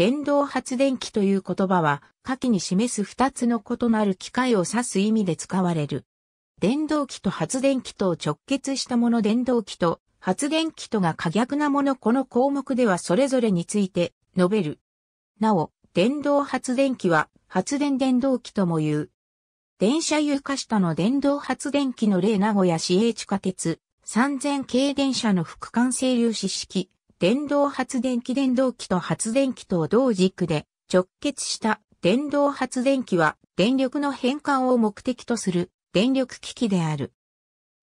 電動発電機という言葉は、下記に示す二つの異なる機械を指す意味で使われる。電動機と発電機とを直結したもの電動機と発電機とが可逆なものこの項目ではそれぞれについて述べる。なお、電動発電機は発電電動機とも言う。電車床下の電動発電機の例名古屋市営地下鉄3000系電車の副管制粒子式電動発電機電動機と発電機と同軸で直結した電動発電機は電力の変換を目的とする電力機器である。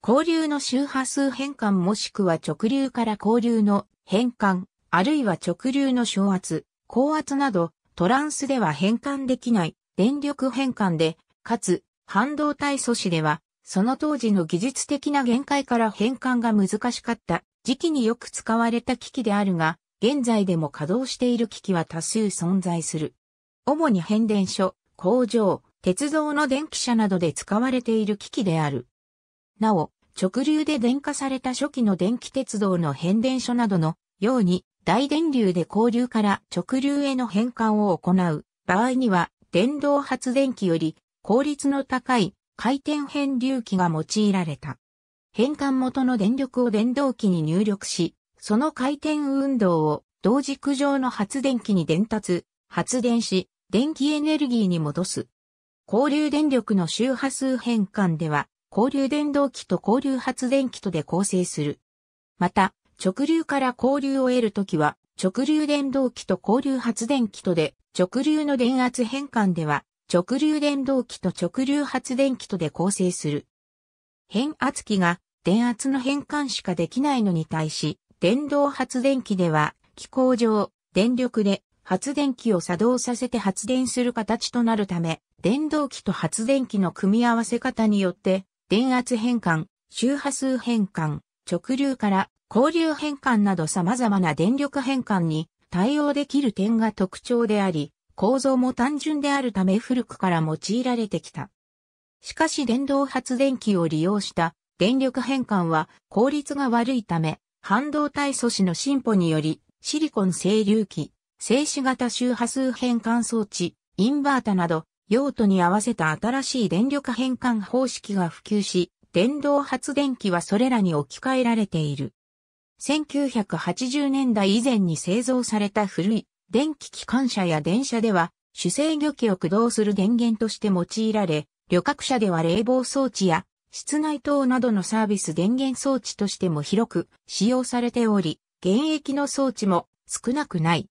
交流の周波数変換もしくは直流から交流の変換、あるいは直流の昇圧、高圧などトランスでは変換できない電力変換で、かつ半導体素子ではその当時の技術的な限界から変換が難しかった時期によく使われた機器であるが、現在でも稼働している機器は多数存在する。主に変電所、工場、鉄道の電気車などで使われている機器である。なお、直流で電化された初期の電気鉄道の変電所などのように大電流で交流から直流への変換を行う場合には電動発電機より効率の高い回転変流器が用いられた。変換元の電力を電動機に入力し、その回転運動を同軸上の発電機に伝達、発電し、電気エネルギーに戻す。交流電力の周波数変換では、交流電動機と交流発電機とで構成する。また、直流から交流を得るときは、直流電動機と交流発電機とで、直流の電圧変換では、直流電動機と直流発電機とで構成する。変圧器が電圧の変換しかできないのに対し、電動発電機では、機構上、電力で発電機を作動させて発電する形となるため、電動機と発電機の組み合わせ方によって、電圧変換、周波数変換、直流から交流変換など様々な電力変換に対応できる点が特徴であり、構造も単純であるため古くから用いられてきた。しかし電動発電機を利用した電力変換は効率が悪いため、半導体素子の進歩により、シリコン整流器、静止型周波数変換装置、インバータなど、用途に合わせた新しい電力変換方式が普及し、電動発電機はそれらに置き換えられている。1980年代以前に製造された古い電気機関車や電車では主制御機を駆動する電源として用いられ、旅客車では冷房装置や室内灯などのサービス電源装置としても広く使用されており、現役の装置も少なくない。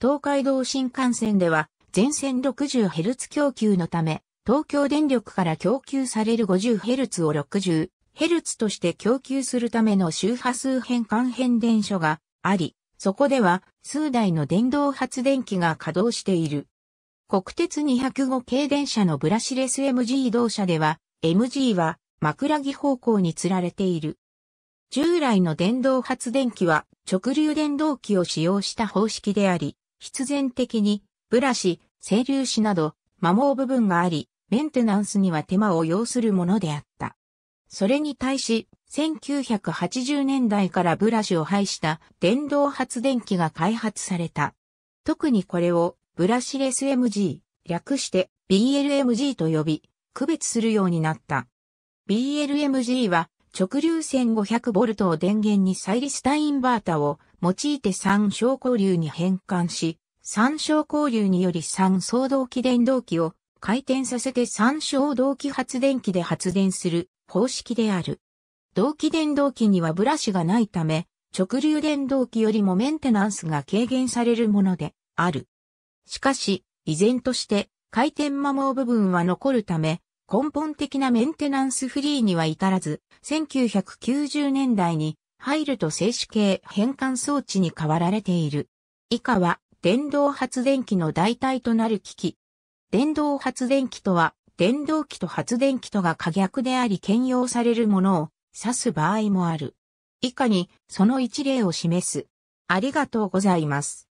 東海道新幹線では全線 60Hz 供給のため、東京電力から供給される 50Hz を 60Hz として供給するための周波数変換変電所があり、そこでは数台の電動発電機が稼働している。国鉄205系電車のブラシレス MG 動車では MG は枕木方向に吊られている。従来の電動発電機は直流電動機を使用した方式であり、必然的にブラシ、整流子など摩耗部分があり、メンテナンスには手間を要するものであった。それに対し、1980年代からブラシを排した電動発電機が開発された。特にこれをブラシレス MG、略して BLMG と呼び、区別するようになった。BLMG は直流線 500V を電源にサイリスタインバータを用いて三小交流に変換し、三小交流により三相動機電動機を回転させて三小動機発電機で発電する方式である。動機電動機にはブラシがないため、直流電動機よりもメンテナンスが軽減されるものである。しかし、依然として回転摩耗部分は残るため、根本的なメンテナンスフリーには至らず、1990年代に入ると静止系変換装置に変わられている。以下は電動発電機の代替となる機器。電動発電機とは、電動機と発電機とが可逆であり兼用されるものを指す場合もある。以下にその一例を示す。ありがとうございます。